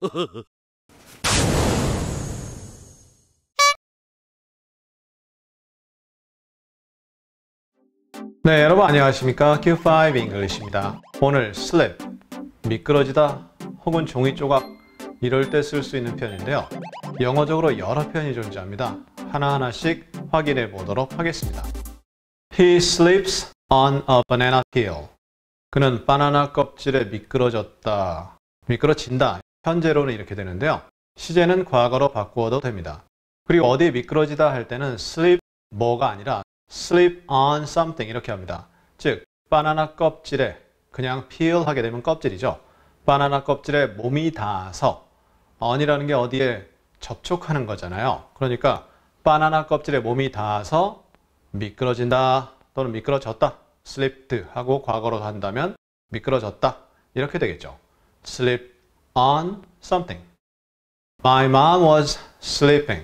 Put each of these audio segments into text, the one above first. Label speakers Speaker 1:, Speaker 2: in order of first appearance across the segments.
Speaker 1: 네, 여러분 안녕하십니까? Q5 English입니다. 오늘 슬랩, 미끄러지다 혹은 종이 조각 이럴 때 쓸 수 있는 표현인데요. 영어적으로 여러 표현이 존재합니다. 하나하나씩 확인해 보도록 하겠습니다. He slips on a banana peel. 그는 바나나 껍질에 미끄러졌다. 미끄러진다 현재로는 이렇게 되는데요. 시제는 과거로 바꾸어도 됩니다. 그리고 어디 미끄러지다 할 때는 slip 뭐가 아니라 slip on something 이렇게 합니다. 즉, 바나나 껍질에 그냥 peel 하게 되면 껍질이죠. 바나나 껍질에 몸이 닿아서 on이라는 게 어디에 접촉하는 거잖아요. 그러니까 바나나 껍질에 몸이 닿아서 미끄러진다 또는 미끄러졌다 slipped 하고 과거로 한다면 미끄러졌다 이렇게 되겠죠. slip on something. My mom was sleeping.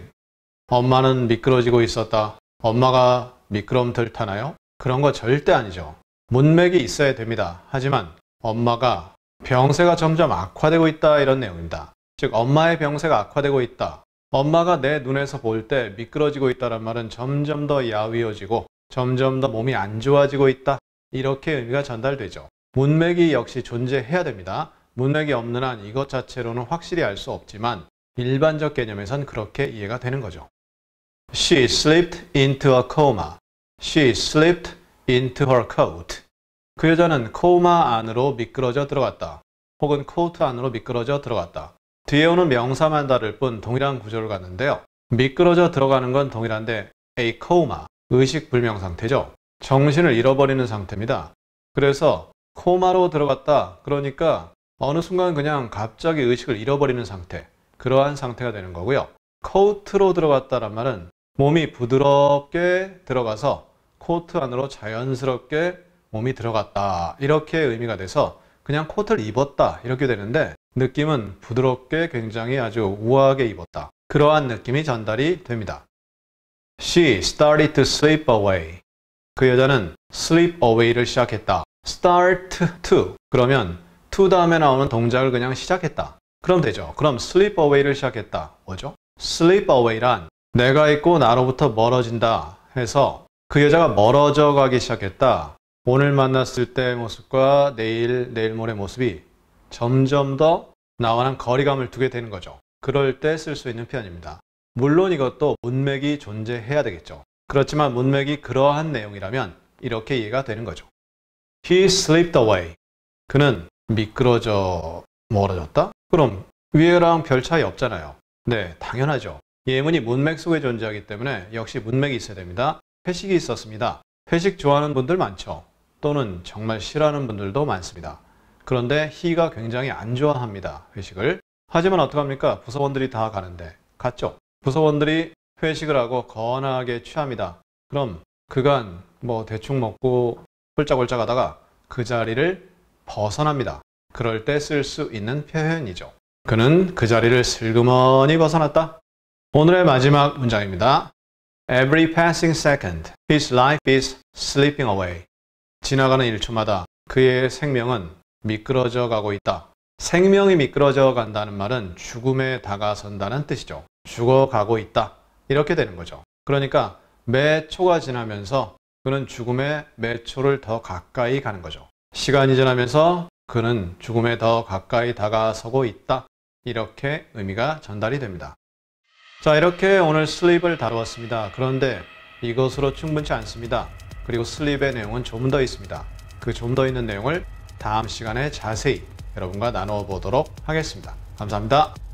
Speaker 1: 엄마는 미끄러지고 있었다. 엄마가 미끄럼틀 타나요? 그런 거 절대 아니죠. 문맥이 있어야 됩니다. 하지만 엄마가 병세가 점점 악화되고 있다 이런 내용입니다. 즉 엄마의 병세가 악화되고 있다. 엄마가 내 눈에서 볼 때 미끄러지고 있다란 말은 점점 더 야위어지고 점점 더 몸이 안 좋아지고 있다. 이렇게 의미가 전달되죠. 문맥이 역시 존재해야 됩니다. 문맥이 없는 한 이것 자체로는 확실히 알 수 없지만 일반적 개념에선 그렇게 이해가 되는 거죠. She slipped into a coma. She slipped into her coat. 그 여자는 코마 안으로 미끄러져 들어갔다. 혹은 코트 안으로 미끄러져 들어갔다. 뒤에 오는 명사만 다를 뿐 동일한 구조를 갖는데요. 미끄러져 들어가는 건 동일한데 a coma, 의식불명 상태죠. 정신을 잃어버리는 상태입니다. 그래서 코마로 들어갔다. 그러니까 어느 순간 그냥 갑자기 의식을 잃어버리는 상태, 그러한 상태가 되는 거고요. 코트로 들어갔다란 말은 몸이 부드럽게 들어가서 코트 안으로 자연스럽게 몸이 들어갔다. 이렇게 의미가 돼서 그냥 코트를 입었다. 이렇게 되는데 느낌은 부드럽게 굉장히 아주 우아하게 입었다. 그러한 느낌이 전달이 됩니다. She started to sleep away. 그 여자는 sleep away를 시작했다. start to 그러면 to 다음에 나오는 동작을 그냥 시작했다. 그럼 되죠. 그럼 slip away를 시작했다. 뭐죠? slip away란 내가 있고 나로부터 멀어진다 해서 그 여자가 멀어져 가기 시작했다. 오늘 만났을 때의 모습과 내일, 내일 모레 모습이 점점 더 나와는 거리감을 두게 되는 거죠. 그럴 때 쓸 수 있는 표현입니다. 물론 이것도 문맥이 존재해야 되겠죠. 그렇지만 문맥이 그러한 내용이라면 이렇게 이해가 되는 거죠. He slipped away. 그는 미끄러져 멀어졌다? 그럼 위에랑 별 차이 없잖아요. 네, 당연하죠. 예문이 문맥 속에 존재하기 때문에 역시 문맥이 있어야 됩니다. 회식이 있었습니다. 회식 좋아하는 분들 많죠. 또는 정말 싫어하는 분들도 많습니다. 그런데 희가 굉장히 안 좋아합니다. 회식을. 하지만 어떡합니까? 부서원들이 다 가는데. 갔죠. 부서원들이 회식을 하고 거나하게 취합니다. 그럼 그간 뭐 대충 먹고 홀짝홀짝 하다가 그 자리를 벗어납니다. 그럴 때 쓸 수 있는 표현이죠. 그는 그 자리를 슬그머니 벗어났다. 오늘의 마지막 문장입니다. Every passing second, his life is slipping away. 지나가는 1초마다 그의 생명은 미끄러져 가고 있다. 생명이 미끄러져 간다는 말은 죽음에 다가선다는 뜻이죠. 죽어가고 있다. 이렇게 되는 거죠. 그러니까 매 초가 지나면서 그는 죽음에 매 초를 더 가까이 가는 거죠. 시간이 지나면서 그는 죽음에 더 가까이 다가서고 있다. 이렇게 의미가 전달이 됩니다. 자, 이렇게 오늘 슬립을 다루었습니다. 그런데 이것으로 충분치 않습니다. 그리고 슬립의 내용은 좀 더 있습니다. 그 좀 더 있는 내용을 다음 시간에 자세히 여러분과 나누어 보도록 하겠습니다. 감사합니다.